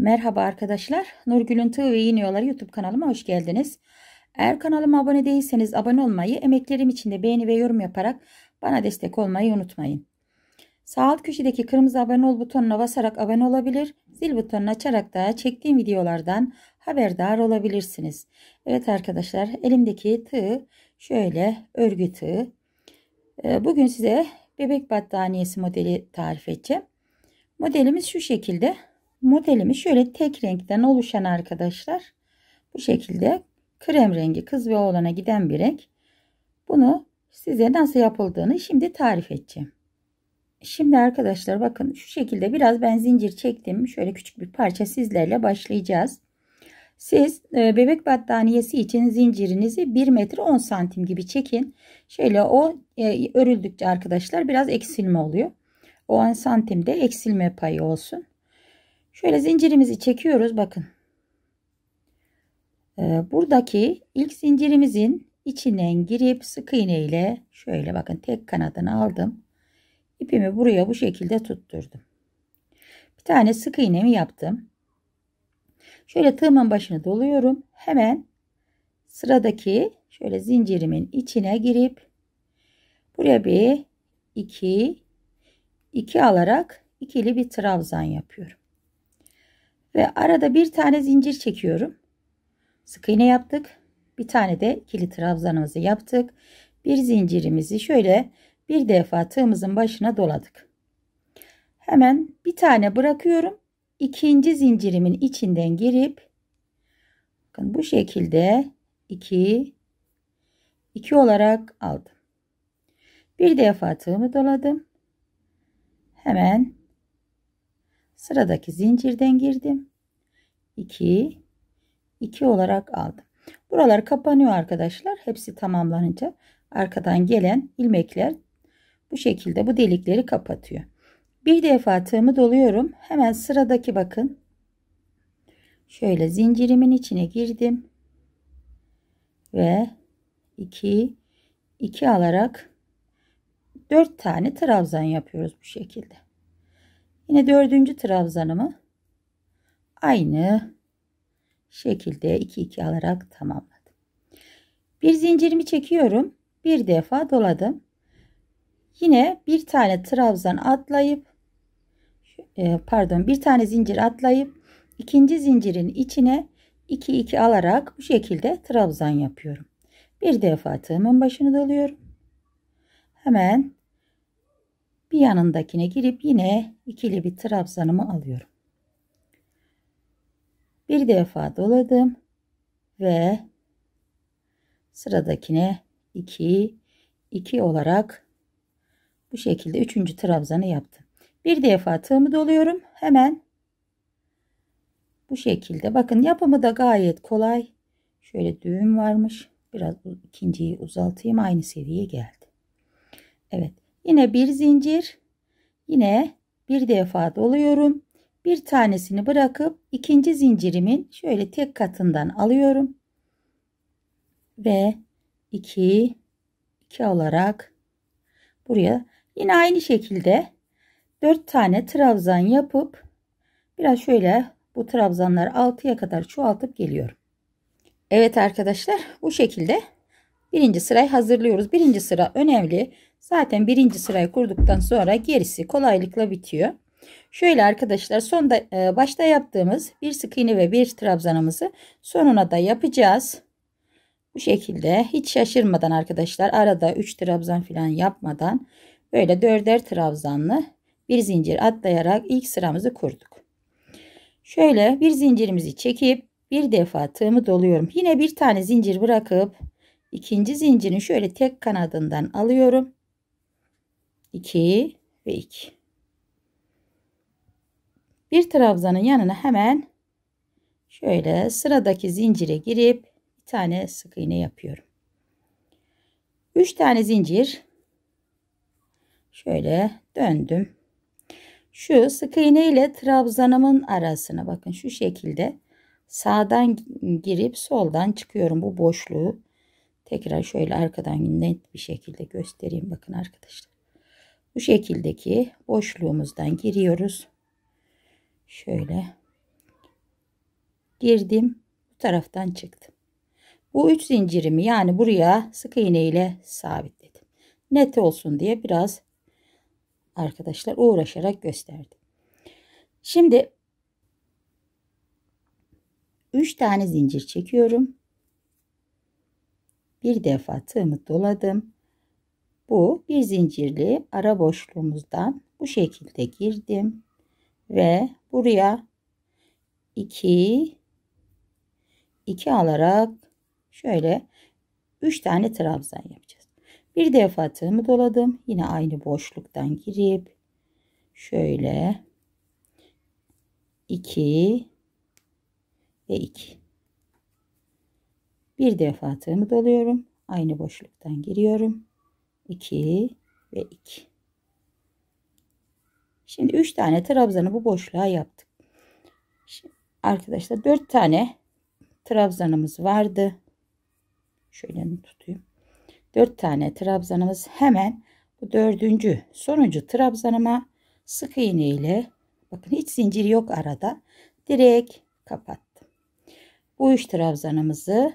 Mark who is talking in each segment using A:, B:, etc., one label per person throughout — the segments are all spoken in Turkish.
A: Merhaba arkadaşlar. Nurgül'ün Tığ ve İğne YouTube kanalıma hoş geldiniz. Eğer kanalıma abone değilseniz abone olmayı, emeklerim için de beğeni ve yorum yaparak bana destek olmayı unutmayın. Sağ alt köşedeki kırmızı abone ol butonuna basarak abone olabilir, zil butonunu açarak da çektiğim videolardan haberdar olabilirsiniz. Evet arkadaşlar elimdeki tığ şöyle örgü tığı. Ee, bugün size bebek battaniyesi modeli tarif edeceğim. Modelimiz şu şekilde modelimi şöyle tek renkten oluşan arkadaşlar. Bu şekilde krem rengi kız ve oğlana giden bir renk. Bunu size nasıl yapıldığını şimdi tarif edeceğim. Şimdi arkadaşlar bakın şu şekilde biraz ben zincir çektim. Şöyle küçük bir parça sizlerle başlayacağız. Siz e, bebek battaniyesi için zincirinizi 1 metre 10 santim gibi çekin. Şöyle o e, örüldükçe arkadaşlar biraz eksilme oluyor. O 10 santimde eksilme payı olsun. Şöyle zincirimizi çekiyoruz. Bakın. Ee, buradaki ilk zincirimizin içinden girip sık iğne ile şöyle bakın tek kanadını aldım. İpimi buraya bu şekilde tutturdum. Bir tane sık iğnemi yaptım. Şöyle tığımın başını doluyorum. Hemen sıradaki şöyle zincirimin içine girip buraya bir iki iki alarak ikili bir trabzan yapıyorum. Ve arada bir tane zincir çekiyorum. Sık iğne yaptık. Bir tane de ikili trabzanımızı yaptık. Bir zincirimizi şöyle bir defa tığımızın başına doladık. Hemen bir tane bırakıyorum. İkinci zincirimin içinden girip bakın bu şekilde 2 2 olarak aldım. Bir defa tığımı doladım. Hemen Sıradaki zincirden girdim. 2 2 olarak aldım. Buralar kapanıyor arkadaşlar. Hepsi tamamlanınca arkadan gelen ilmekler bu şekilde bu delikleri kapatıyor. Bir defa tığımı doluyorum. Hemen sıradaki bakın. Şöyle zincirimin içine girdim. Ve 2 2 alarak 4 tane trabzan yapıyoruz bu şekilde. Yine dördüncü trabzanımı aynı şekilde 2 2 alarak tamamladım. Bir zincirimi çekiyorum. Bir defa doladım. Yine bir tane trabzan atlayıp e, pardon bir tane zincir atlayıp ikinci zincirin içine 2 2 alarak bu şekilde trabzan yapıyorum. Bir defa tığımın başını doluyorum. Hemen bir yanındakine girip yine ikili bir trabzanımı alıyorum. Bir defa doladım ve sıradakine 2 2 olarak bu şekilde üçüncü trabzanı yaptım. Bir defa tığımı doluyorum. Hemen bu şekilde. Bakın yapımı da gayet kolay. Şöyle düğüm varmış. Biraz ikinciyi uzaltayım. Aynı seviyeye geldi. Evet. Yine bir zincir. Yine bir defa doluyorum. Bir tanesini bırakıp ikinci zincirimin şöyle tek katından alıyorum. Ve 2 2 olarak buraya yine aynı şekilde 4 tane trabzan yapıp biraz şöyle bu trabzanlar 6'ya kadar çoğaltıp geliyorum. Evet arkadaşlar bu şekilde Birinci sırayı hazırlıyoruz. Birinci sıra önemli. Zaten birinci sırayı kurduktan sonra gerisi kolaylıkla bitiyor. Şöyle arkadaşlar sonda e, başta yaptığımız bir sık iğne ve bir trabzanımızı sonuna da yapacağız. Bu şekilde hiç şaşırmadan arkadaşlar arada 3 trabzan falan yapmadan böyle dörder trabzanlı bir zincir atlayarak ilk sıramızı kurduk. Şöyle bir zincirimizi çekip bir defa tığımı doluyorum. Yine bir tane zincir bırakıp ikinci zincirin şöyle tek kanadından alıyorum. 2 ve 2. Bir trabzanın yanına hemen şöyle sıradaki zincire girip bir tane sık iğne yapıyorum. 3 tane zincir şöyle döndüm. Şu sık iğne ile trabzanımın arasına bakın şu şekilde sağdan girip soldan çıkıyorum bu boşluğu Tekrar şöyle arkadan net bir şekilde göstereyim. Bakın arkadaşlar. Bu şekildeki boşluğumuzdan giriyoruz. Şöyle. Girdim. Bu taraftan çıktım. Bu üç zincirimi yani buraya sık iğne ile sabitledim. Net olsun diye biraz arkadaşlar uğraşarak gösterdim. Şimdi 3 tane zincir çekiyorum bir defa tığımı doladım. Bu bir zincirli ara boşluğumuzdan bu şekilde girdim ve buraya 2 2 alarak şöyle 3 tane trabzan yapacağız. Bir defa tığımı doladım. Yine aynı boşluktan girip şöyle 2 ve 2 bir defa tığımı doluyorum. Aynı boşluktan giriyorum. 2 ve 2. Şimdi 3 tane trabzanı bu boşluğa yaptık. Şimdi arkadaşlar 4 tane trabzanımız vardı. Şöyle tutayım. 4 tane trabzanımız hemen bu dördüncü sonuncu trabzanıma sık iğne ile bakın hiç zincir yok arada direkt kapattım. Bu üç trabzanımızı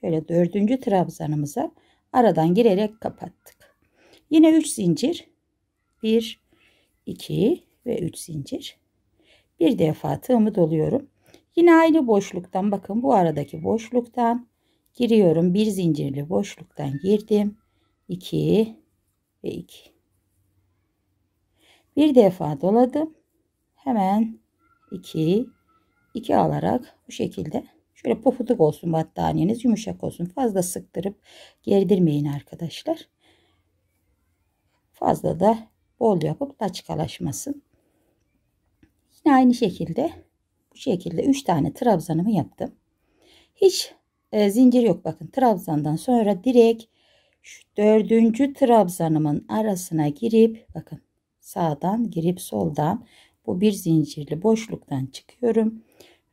A: Şöyle dördüncü trabzanımıza aradan girerek kapattık. Yine 3 zincir. 1, 2 ve 3 zincir. Bir defa tığımı doluyorum. Yine aynı boşluktan bakın bu aradaki boşluktan giriyorum. Bir zincirli boşluktan girdim. 2 ve 2. Bir defa doladım. Hemen 2 2 alarak bu şekilde Şöyle pofuduk olsun battaniyeniz yumuşak olsun. Fazla sıktırıp gerdirmeyin arkadaşlar. Fazla da bol yapıp laçkalaşmasın. Yine aynı şekilde bu şekilde 3 tane trabzanımı yaptım. Hiç e, zincir yok bakın. Trabzandan sonra direkt şu dördüncü trabzanımın arasına girip bakın sağdan girip soldan bu bir zincirli boşluktan çıkıyorum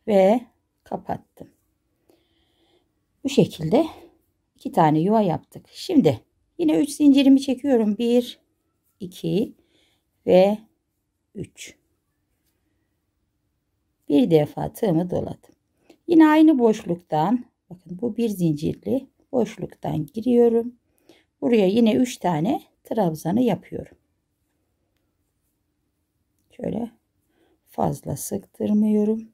A: ve kapattım. Bu şekilde iki tane yuva yaptık. Şimdi yine 3 zincirimi çekiyorum. 1, 2 ve 3. Bir defa tığımı doladım. Yine aynı boşluktan bakın bu bir zincirli boşluktan giriyorum. Buraya yine 3 tane trabzanı yapıyorum. Şöyle fazla sıktırmıyorum.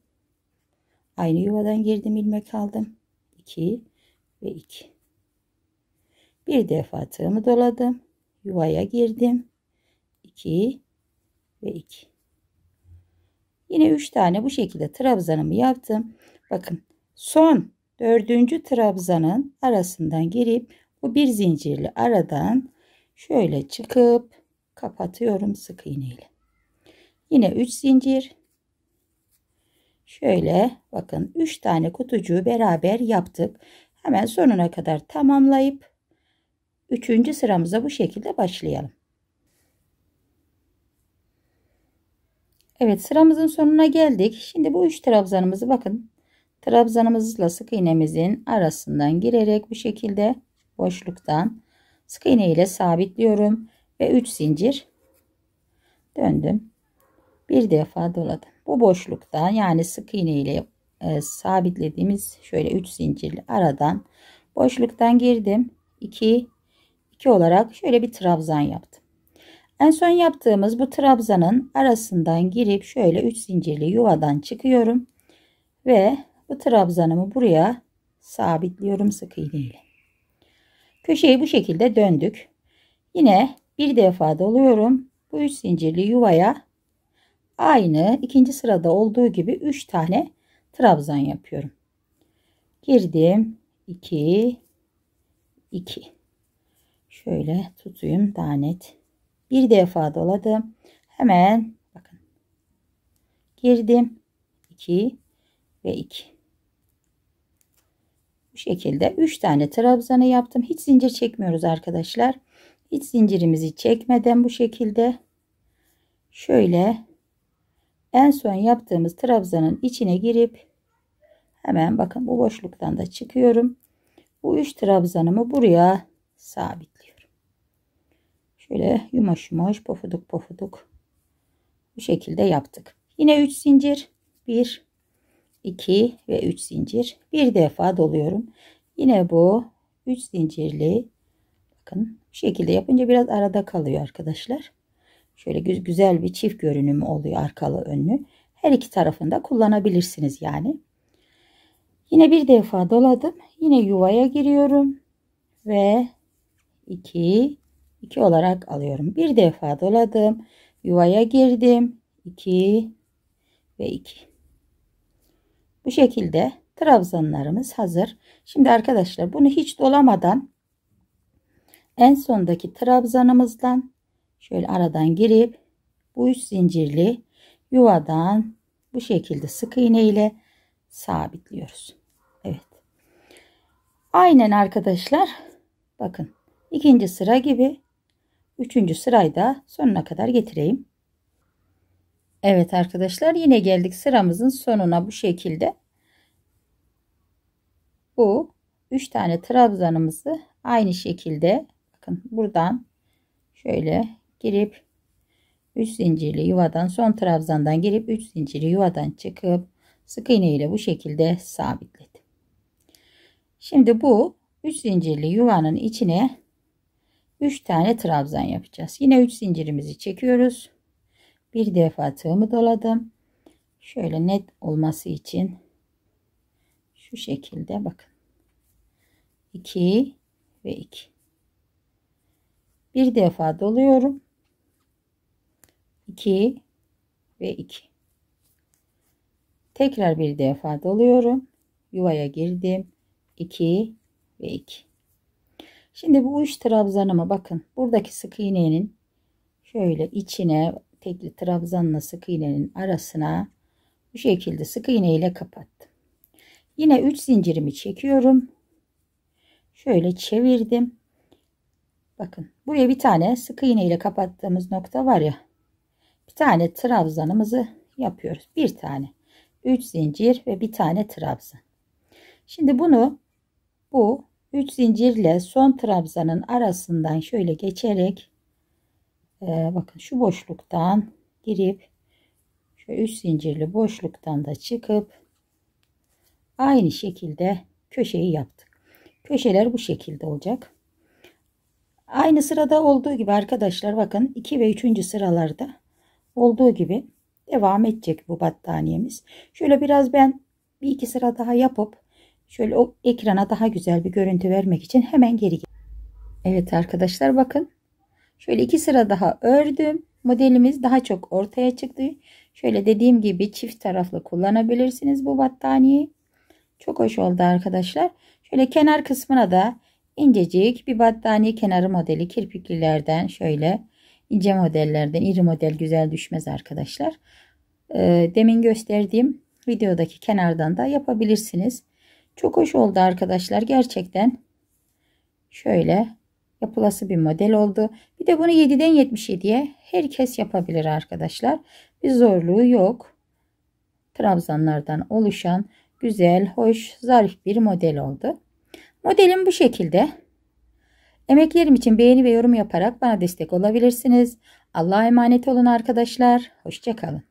A: Aynı yuvadan girdim ilmek aldım. 2 ve 2. Bir defa tığımı doladım. Yuvaya girdim. 2 ve 2. Yine 3 tane bu şekilde trabzanımı yaptım. Bakın son 4. trabzanın arasından girip bu bir zincirli aradan şöyle çıkıp kapatıyorum sık iğneyle. Yine 3 zincir Şöyle bakın 3 tane kutucuğu beraber yaptık. Hemen sonuna kadar tamamlayıp 3. sıramıza bu şekilde başlayalım. Evet sıramızın sonuna geldik. Şimdi bu üç trabzanımızı bakın trabzanımızla sık iğnemizin arasından girerek bu şekilde boşluktan sık iğne ile sabitliyorum ve 3 zincir döndüm. Bir defa doladım. Bu boşlukta yani sık iğne ile e, sabitlediğimiz şöyle 3 zincirli aradan boşluktan girdim. 2 2 olarak şöyle bir trabzan yaptım. En son yaptığımız bu trabzanın arasından girip şöyle 3 zincirli yuvadan çıkıyorum ve bu trabzanımı buraya sabitliyorum sık iğne ile. Köşeyi bu şekilde döndük. Yine bir defa doluyorum. Bu 3 zincirli yuvaya Aynı ikinci sırada olduğu gibi 3 tane trabzan yapıyorum. Girdim. 2 2 Şöyle tutayım daha net. Bir defa doladım. Hemen bakın. Girdim. 2 ve 2. Bu şekilde 3 tane trabzanı yaptım. Hiç zincir çekmiyoruz arkadaşlar. Hiç zincirimizi çekmeden bu şekilde şöyle en son yaptığımız trabzanın içine girip hemen bakın bu boşluktan da çıkıyorum. Bu üç trabzanımı buraya sabitliyorum. Şöyle yumaş yumaş pofuduk pofuduk bu şekilde yaptık. Yine 3 zincir 1 2 ve 3 zincir bir defa doluyorum. Yine bu 3 zincirli bakın bu şekilde yapınca biraz arada kalıyor arkadaşlar. Şöyle güzel bir çift görünüm oluyor arkalı önlü. Her iki tarafında kullanabilirsiniz yani. Yine bir defa doladım. Yine yuvaya giriyorum. Ve 2 2 olarak alıyorum. Bir defa doladım. Yuvaya girdim. 2 ve 2. Bu şekilde trabzanlarımız hazır. Şimdi arkadaşlar bunu hiç dolamadan en sondaki trabzanımızdan şöyle aradan girip bu üç zincirli yuvadan bu şekilde sık iğne ile sabitliyoruz. Evet. Aynen arkadaşlar. Bakın ikinci sıra gibi üçüncü sırayı da sonuna kadar getireyim. Evet arkadaşlar yine geldik sıramızın sonuna bu şekilde. Bu üç tane trabzanımızı aynı şekilde bakın buradan şöyle girip 3 zincirli yuvadan son trabzandan girip 3 zincirli yuvadan çıkıp sık iğne ile bu şekilde sabitledim. Şimdi bu 3 zincirli yuvanın içine 3 tane trabzan yapacağız. Yine 3 zincirimizi çekiyoruz. Bir defa tığımı doladım. Şöyle net olması için şu şekilde bakın. 2 ve 2. Bir defa doluyorum. 2 ve 2. Tekrar bir defa doluyorum. Yuvaya girdim. 2 ve 2. Şimdi bu üç trabzanıma bakın. Buradaki sık iğnenin şöyle içine tekli trabzanla sık iğnenin arasına bu şekilde sık iğne ile kapattım. Yine 3 zincirimi çekiyorum. Şöyle çevirdim. Bakın buraya bir tane sık iğne ile kapattığımız nokta var ya bir tane trabzanımızı yapıyoruz. Bir tane 3 zincir ve bir tane trabzan. Şimdi bunu bu 3 zincirle son trabzanın arasından şöyle geçerek e, bakın şu boşluktan girip şu 3 zincirli boşluktan da çıkıp aynı şekilde köşeyi yaptık. Köşeler bu şekilde olacak. Aynı sırada olduğu gibi arkadaşlar bakın 2 ve 3. sıralarda olduğu gibi devam edecek bu battaniyemiz. Şöyle biraz ben bir iki sıra daha yapıp şöyle o ekrana daha güzel bir görüntü vermek için hemen geri gel. Evet arkadaşlar bakın. Şöyle iki sıra daha ördüm. Modelimiz daha çok ortaya çıktı. Şöyle dediğim gibi çift taraflı kullanabilirsiniz bu battaniyeyi. Çok hoş oldu arkadaşlar. Şöyle kenar kısmına da incecik bir battaniye kenarı modeli kirpiklilerden şöyle ince modellerden iri model güzel düşmez arkadaşlar. Ee, demin gösterdiğim videodaki kenardan da yapabilirsiniz. Çok hoş oldu arkadaşlar gerçekten. Şöyle yapılası bir model oldu. Bir de bunu 7'den 77'ye herkes yapabilir arkadaşlar. Bir zorluğu yok. Trabzanlardan oluşan güzel, hoş, zarif bir model oldu. Modelim bu şekilde. Emeklerim için beğeni ve yorum yaparak bana destek olabilirsiniz. Allah'a emanet olun arkadaşlar. Hoşçakalın.